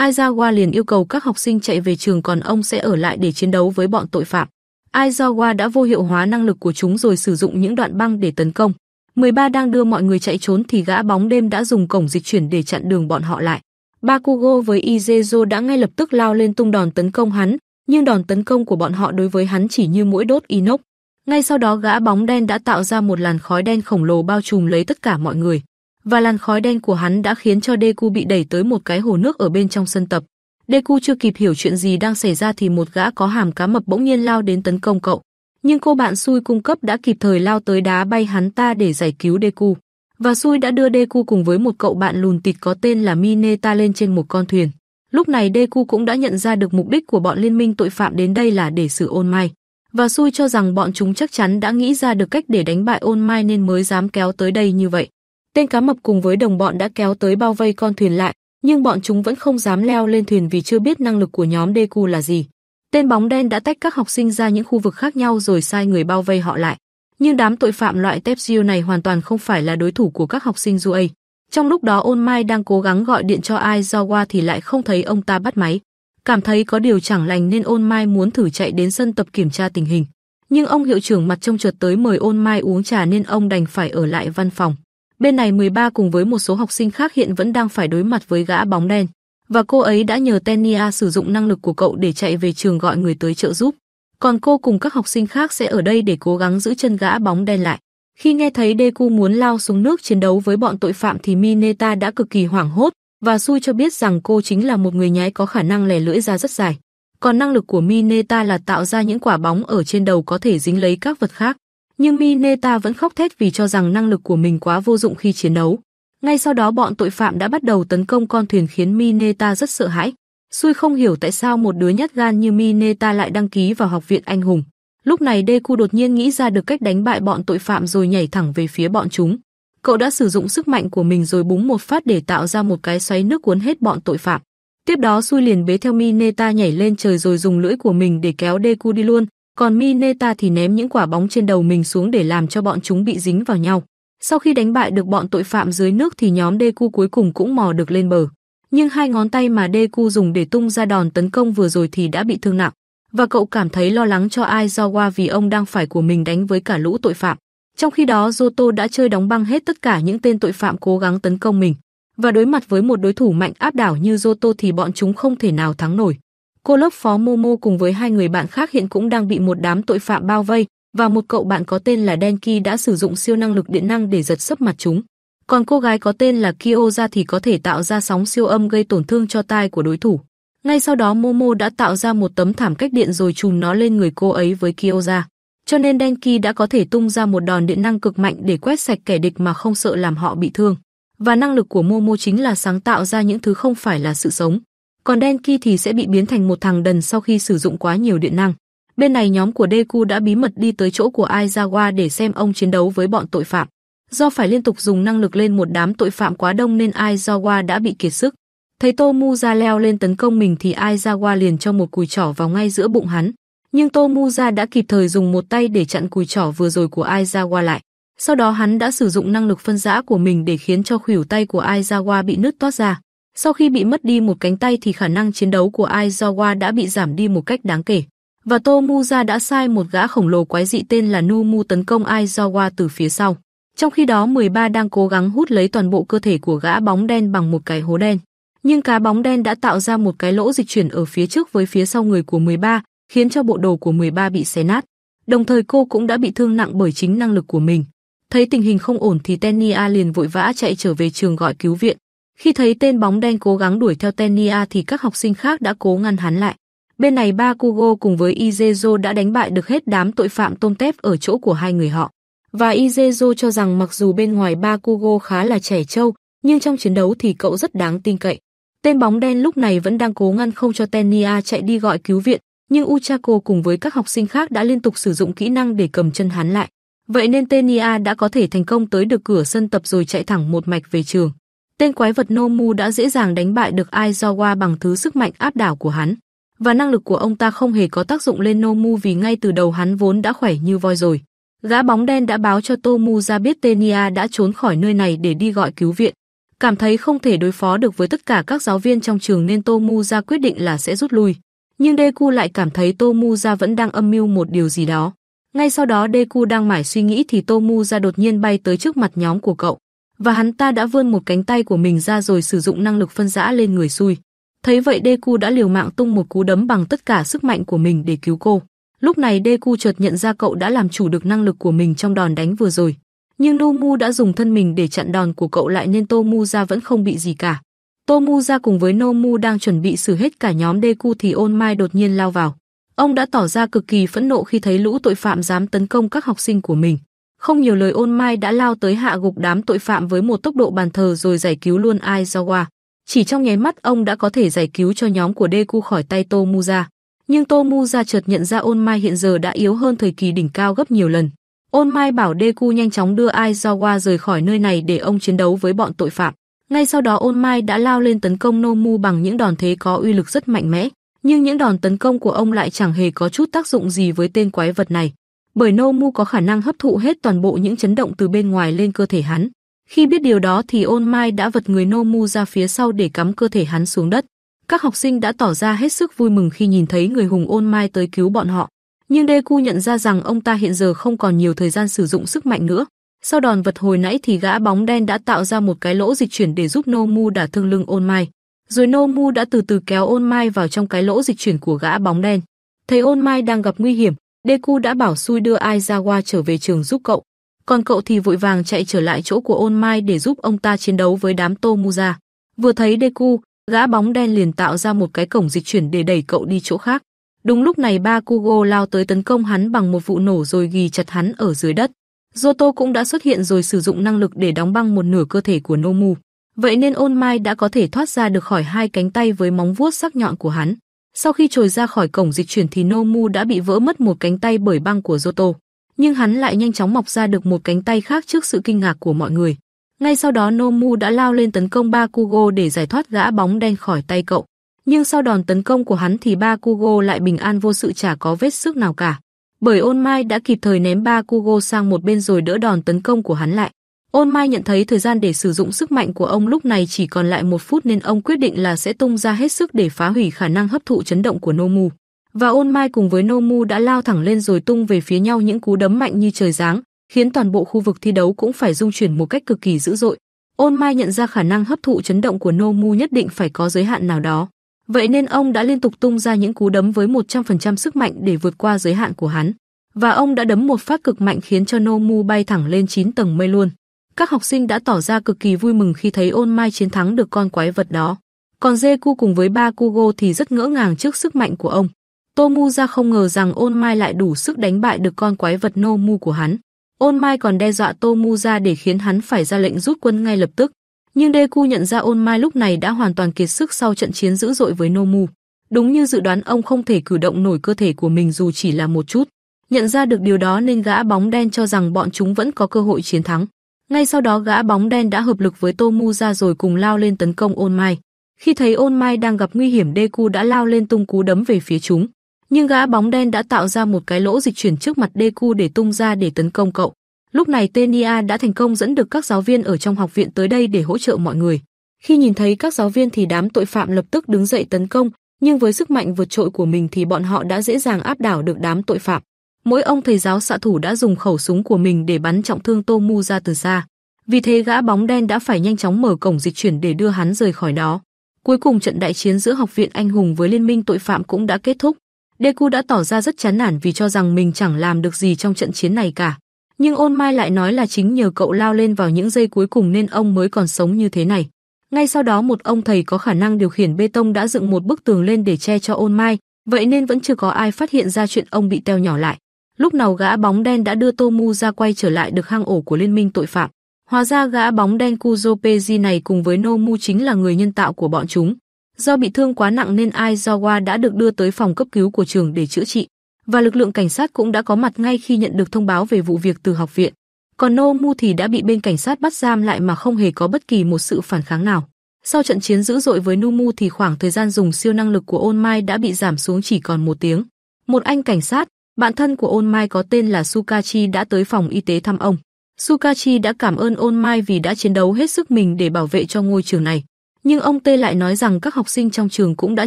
Aizawa liền yêu cầu các học sinh chạy về trường còn ông sẽ ở lại để chiến đấu với bọn tội phạm. Aizawa đã vô hiệu hóa năng lực của chúng rồi sử dụng những đoạn băng để tấn công. 13 đang đưa mọi người chạy trốn thì gã bóng đêm đã dùng cổng dịch chuyển để chặn đường bọn họ lại. Bakugo với Izezo đã ngay lập tức lao lên tung đòn tấn công hắn, nhưng đòn tấn công của bọn họ đối với hắn chỉ như mũi đốt inox. Ngay sau đó gã bóng đen đã tạo ra một làn khói đen khổng lồ bao trùm lấy tất cả mọi người và làn khói đen của hắn đã khiến cho Deku bị đẩy tới một cái hồ nước ở bên trong sân tập. Deku chưa kịp hiểu chuyện gì đang xảy ra thì một gã có hàm cá mập bỗng nhiên lao đến tấn công cậu, nhưng cô bạn Sui cung cấp đã kịp thời lao tới đá bay hắn ta để giải cứu Deku. Và Sui đã đưa Deku cùng với một cậu bạn lùn tịt có tên là Mineta lên trên một con thuyền. Lúc này Deku cũng đã nhận ra được mục đích của bọn liên minh tội phạm đến đây là để xử ôn mai. Và Sui cho rằng bọn chúng chắc chắn đã nghĩ ra được cách để đánh bại ôn mai nên mới dám kéo tới đây như vậy. Tên cá mập cùng với đồng bọn đã kéo tới bao vây con thuyền lại, nhưng bọn chúng vẫn không dám leo lên thuyền vì chưa biết năng lực của nhóm Deku là gì. Tên bóng đen đã tách các học sinh ra những khu vực khác nhau rồi sai người bao vây họ lại. Nhưng đám tội phạm loại Tepsio này hoàn toàn không phải là đối thủ của các học sinh Zuei. Trong lúc đó Ôn Mai đang cố gắng gọi điện cho ai do qua thì lại không thấy ông ta bắt máy. Cảm thấy có điều chẳng lành nên Ôn Mai muốn thử chạy đến sân tập kiểm tra tình hình. Nhưng ông hiệu trưởng mặt trông trượt tới mời Ôn Mai uống trà nên ông đành phải ở lại văn phòng. Bên này 13 cùng với một số học sinh khác hiện vẫn đang phải đối mặt với gã bóng đen. Và cô ấy đã nhờ Tenia sử dụng năng lực của cậu để chạy về trường gọi người tới trợ giúp. Còn cô cùng các học sinh khác sẽ ở đây để cố gắng giữ chân gã bóng đen lại. Khi nghe thấy Deku muốn lao xuống nước chiến đấu với bọn tội phạm thì Mineta đã cực kỳ hoảng hốt và xui cho biết rằng cô chính là một người nhái có khả năng lè lưỡi ra rất dài. Còn năng lực của Mineta là tạo ra những quả bóng ở trên đầu có thể dính lấy các vật khác nhưng Mineta vẫn khóc thét vì cho rằng năng lực của mình quá vô dụng khi chiến đấu. Ngay sau đó bọn tội phạm đã bắt đầu tấn công con thuyền khiến Mineta rất sợ hãi. Xui không hiểu tại sao một đứa nhát gan như Mineta lại đăng ký vào học viện anh hùng. Lúc này Deku đột nhiên nghĩ ra được cách đánh bại bọn tội phạm rồi nhảy thẳng về phía bọn chúng. Cậu đã sử dụng sức mạnh của mình rồi búng một phát để tạo ra một cái xoáy nước cuốn hết bọn tội phạm. Tiếp đó Xui liền bế theo Mineta nhảy lên trời rồi dùng lưỡi của mình để kéo Deku đi luôn, còn Mineta thì ném những quả bóng trên đầu mình xuống để làm cho bọn chúng bị dính vào nhau. Sau khi đánh bại được bọn tội phạm dưới nước thì nhóm Deku cuối cùng cũng mò được lên bờ. Nhưng hai ngón tay mà Deku dùng để tung ra đòn tấn công vừa rồi thì đã bị thương nặng. Và cậu cảm thấy lo lắng cho Aizawa vì ông đang phải của mình đánh với cả lũ tội phạm. Trong khi đó Zoto đã chơi đóng băng hết tất cả những tên tội phạm cố gắng tấn công mình. Và đối mặt với một đối thủ mạnh áp đảo như Zoto thì bọn chúng không thể nào thắng nổi. Cô lớp phó Momo cùng với hai người bạn khác hiện cũng đang bị một đám tội phạm bao vây, và một cậu bạn có tên là Denki đã sử dụng siêu năng lực điện năng để giật sấp mặt chúng. Còn cô gái có tên là Kyoza thì có thể tạo ra sóng siêu âm gây tổn thương cho tai của đối thủ. Ngay sau đó Momo đã tạo ra một tấm thảm cách điện rồi chùm nó lên người cô ấy với Kyoza. Cho nên Denki đã có thể tung ra một đòn điện năng cực mạnh để quét sạch kẻ địch mà không sợ làm họ bị thương. Và năng lực của Momo chính là sáng tạo ra những thứ không phải là sự sống còn Denki thì sẽ bị biến thành một thằng đần sau khi sử dụng quá nhiều điện năng. Bên này nhóm của Deku đã bí mật đi tới chỗ của Aizawa để xem ông chiến đấu với bọn tội phạm. Do phải liên tục dùng năng lực lên một đám tội phạm quá đông nên Aizawa đã bị kiệt sức. Thấy Tomu ra leo lên tấn công mình thì Aizawa liền cho một cùi trỏ vào ngay giữa bụng hắn. Nhưng Tomu ra đã kịp thời dùng một tay để chặn cùi trỏ vừa rồi của Aizawa lại. Sau đó hắn đã sử dụng năng lực phân giã của mình để khiến cho khuỷu tay của Aizawa bị nứt toát ra. Sau khi bị mất đi một cánh tay thì khả năng chiến đấu của Aizawa đã bị giảm đi một cách đáng kể. Và Tomuza đã sai một gã khổng lồ quái dị tên là Numu tấn công Aizawa từ phía sau. Trong khi đó 13 đang cố gắng hút lấy toàn bộ cơ thể của gã bóng đen bằng một cái hố đen. Nhưng cá bóng đen đã tạo ra một cái lỗ dịch chuyển ở phía trước với phía sau người của 13, khiến cho bộ đồ của 13 bị xé nát. Đồng thời cô cũng đã bị thương nặng bởi chính năng lực của mình. Thấy tình hình không ổn thì Tenia liền vội vã chạy trở về trường gọi cứu viện. Khi thấy tên bóng đen cố gắng đuổi theo Tenia thì các học sinh khác đã cố ngăn hắn lại. Bên này Bakugo cùng với Izezo đã đánh bại được hết đám tội phạm tôm tép ở chỗ của hai người họ. Và Izezo cho rằng mặc dù bên ngoài Bakugo khá là trẻ trâu, nhưng trong chiến đấu thì cậu rất đáng tin cậy. Tên bóng đen lúc này vẫn đang cố ngăn không cho Tenia chạy đi gọi cứu viện, nhưng Uchako cùng với các học sinh khác đã liên tục sử dụng kỹ năng để cầm chân hắn lại. Vậy nên Tenia đã có thể thành công tới được cửa sân tập rồi chạy thẳng một mạch về trường. Tên quái vật Nomu đã dễ dàng đánh bại được Aizawa bằng thứ sức mạnh áp đảo của hắn. Và năng lực của ông ta không hề có tác dụng lên Nomu vì ngay từ đầu hắn vốn đã khỏe như voi rồi. Gã bóng đen đã báo cho Tomu ra biết Tenia đã trốn khỏi nơi này để đi gọi cứu viện. Cảm thấy không thể đối phó được với tất cả các giáo viên trong trường nên Tomu ra quyết định là sẽ rút lui. Nhưng Deku lại cảm thấy Tomu ra vẫn đang âm mưu một điều gì đó. Ngay sau đó Deku đang mải suy nghĩ thì Tomu ra đột nhiên bay tới trước mặt nhóm của cậu và hắn ta đã vươn một cánh tay của mình ra rồi sử dụng năng lực phân rã lên người xui. Thấy vậy Deku đã liều mạng tung một cú đấm bằng tất cả sức mạnh của mình để cứu cô. Lúc này Deku chợt nhận ra cậu đã làm chủ được năng lực của mình trong đòn đánh vừa rồi. Nhưng Nomu đã dùng thân mình để chặn đòn của cậu lại nên Tomu ra vẫn không bị gì cả. Tomu ra cùng với Nomu đang chuẩn bị xử hết cả nhóm Deku thì Ôn Mai đột nhiên lao vào. Ông đã tỏ ra cực kỳ phẫn nộ khi thấy lũ tội phạm dám tấn công các học sinh của mình. Không nhiều lời ôn mai đã lao tới hạ gục đám tội phạm với một tốc độ bàn thờ rồi giải cứu luôn Aizawa. Chỉ trong nháy mắt ông đã có thể giải cứu cho nhóm của Deku khỏi tay Tomuza. Nhưng Tomuza chợt nhận ra ôn mai hiện giờ đã yếu hơn thời kỳ đỉnh cao gấp nhiều lần. Ôn mai bảo Deku nhanh chóng đưa Aizawa rời khỏi nơi này để ông chiến đấu với bọn tội phạm. Ngay sau đó ôn mai đã lao lên tấn công Nomu bằng những đòn thế có uy lực rất mạnh mẽ. Nhưng những đòn tấn công của ông lại chẳng hề có chút tác dụng gì với tên quái vật này bởi Nô Mu có khả năng hấp thụ hết toàn bộ những chấn động từ bên ngoài lên cơ thể hắn. Khi biết điều đó thì Ôn Mai đã vật người Nô Mu ra phía sau để cắm cơ thể hắn xuống đất. Các học sinh đã tỏ ra hết sức vui mừng khi nhìn thấy người hùng Ôn Mai tới cứu bọn họ. Nhưng Deku nhận ra rằng ông ta hiện giờ không còn nhiều thời gian sử dụng sức mạnh nữa. Sau đòn vật hồi nãy thì gã bóng đen đã tạo ra một cái lỗ dịch chuyển để giúp Nomu đả thương lưng Ôn Mai. Rồi Nomu đã từ từ kéo Ôn Mai vào trong cái lỗ dịch chuyển của gã bóng đen. Thấy Ôn Mai đang gặp nguy hiểm, Deku đã bảo Sui đưa Aizawa trở về trường giúp cậu, còn cậu thì vội vàng chạy trở lại chỗ của Ôn Mai để giúp ông ta chiến đấu với đám Tomuza. Vừa thấy Deku, gã bóng đen liền tạo ra một cái cổng dịch chuyển để đẩy cậu đi chỗ khác. Đúng lúc này ba Kugo lao tới tấn công hắn bằng một vụ nổ rồi ghi chặt hắn ở dưới đất. Zoto cũng đã xuất hiện rồi sử dụng năng lực để đóng băng một nửa cơ thể của Nomu. Vậy nên Ôn Mai đã có thể thoát ra được khỏi hai cánh tay với móng vuốt sắc nhọn của hắn. Sau khi trồi ra khỏi cổng dịch chuyển thì Nomu đã bị vỡ mất một cánh tay bởi băng của Zoto, nhưng hắn lại nhanh chóng mọc ra được một cánh tay khác trước sự kinh ngạc của mọi người. Ngay sau đó Nomu đã lao lên tấn công Bakugo để giải thoát gã bóng đen khỏi tay cậu. Nhưng sau đòn tấn công của hắn thì Bakugo lại bình an vô sự chả có vết sức nào cả. Bởi ôn mai đã kịp thời ném Bakugo sang một bên rồi đỡ đòn tấn công của hắn lại. Ôn Mai nhận thấy thời gian để sử dụng sức mạnh của ông lúc này chỉ còn lại một phút nên ông quyết định là sẽ tung ra hết sức để phá hủy khả năng hấp thụ chấn động của Nomu. Và Ôn Mai cùng với Nomu đã lao thẳng lên rồi tung về phía nhau những cú đấm mạnh như trời giáng, khiến toàn bộ khu vực thi đấu cũng phải rung chuyển một cách cực kỳ dữ dội. Ôn Mai nhận ra khả năng hấp thụ chấn động của Nomu nhất định phải có giới hạn nào đó. Vậy nên ông đã liên tục tung ra những cú đấm với 100% sức mạnh để vượt qua giới hạn của hắn. Và ông đã đấm một phát cực mạnh khiến cho Nomu bay thẳng lên 9 tầng mây luôn. Các học sinh đã tỏ ra cực kỳ vui mừng khi thấy ôn mai chiến thắng được con quái vật đó. Còn dê cu cùng với ba Kugo thì rất ngỡ ngàng trước sức mạnh của ông. Tomu ra không ngờ rằng ôn mai lại đủ sức đánh bại được con quái vật Nomu của hắn. Ôn Mai còn đe dọa Tomu ra để khiến hắn phải ra lệnh rút quân ngay lập tức. Nhưng Deku nhận ra Ôn Mai lúc này đã hoàn toàn kiệt sức sau trận chiến dữ dội với Nomu. Đúng như dự đoán ông không thể cử động nổi cơ thể của mình dù chỉ là một chút. Nhận ra được điều đó nên gã bóng đen cho rằng bọn chúng vẫn có cơ hội chiến thắng. Ngay sau đó gã bóng đen đã hợp lực với Tô Mu ra rồi cùng lao lên tấn công Ôn Mai. Khi thấy Ôn Mai đang gặp nguy hiểm Deku đã lao lên tung cú đấm về phía chúng. Nhưng gã bóng đen đã tạo ra một cái lỗ dịch chuyển trước mặt Deku để tung ra để tấn công cậu. Lúc này Tenia đã thành công dẫn được các giáo viên ở trong học viện tới đây để hỗ trợ mọi người. Khi nhìn thấy các giáo viên thì đám tội phạm lập tức đứng dậy tấn công, nhưng với sức mạnh vượt trội của mình thì bọn họ đã dễ dàng áp đảo được đám tội phạm. Mỗi ông thầy giáo xạ thủ đã dùng khẩu súng của mình để bắn trọng thương Tô Mu ra từ xa. Vì thế gã bóng đen đã phải nhanh chóng mở cổng dịch chuyển để đưa hắn rời khỏi đó. Cuối cùng trận đại chiến giữa Học viện Anh hùng với Liên minh tội phạm cũng đã kết thúc. Deku đã tỏ ra rất chán nản vì cho rằng mình chẳng làm được gì trong trận chiến này cả. Nhưng ôn mai lại nói là chính nhờ cậu lao lên vào những giây cuối cùng nên ông mới còn sống như thế này. Ngay sau đó một ông thầy có khả năng điều khiển bê tông đã dựng một bức tường lên để che cho ôn mai, vậy nên vẫn chưa có ai phát hiện ra chuyện ông bị teo nhỏ lại. Lúc nào gã bóng đen đã đưa Tomu ra quay trở lại được hang ổ của liên minh tội phạm. Hóa ra gã bóng đen Kuzo này cùng với Nomu chính là người nhân tạo của bọn chúng. Do bị thương quá nặng nên Aizawa đã được đưa tới phòng cấp cứu của trường để chữa trị. Và lực lượng cảnh sát cũng đã có mặt ngay khi nhận được thông báo về vụ việc từ học viện. Còn Nomu thì đã bị bên cảnh sát bắt giam lại mà không hề có bất kỳ một sự phản kháng nào. Sau trận chiến dữ dội với Nomu thì khoảng thời gian dùng siêu năng lực của All Might đã bị giảm xuống chỉ còn một tiếng. Một anh cảnh sát, bạn thân của Ôn Mai có tên là Sukachi đã tới phòng y tế thăm ông. Sukachi đã cảm ơn Ôn Mai vì đã chiến đấu hết sức mình để bảo vệ cho ngôi trường này. Nhưng ông Tê lại nói rằng các học sinh trong trường cũng đã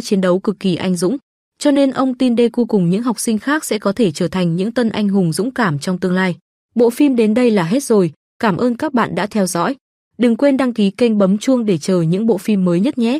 chiến đấu cực kỳ anh dũng, cho nên ông tin Deku cùng những học sinh khác sẽ có thể trở thành những tân anh hùng dũng cảm trong tương lai. Bộ phim đến đây là hết rồi, cảm ơn các bạn đã theo dõi. Đừng quên đăng ký kênh bấm chuông để chờ những bộ phim mới nhất nhé.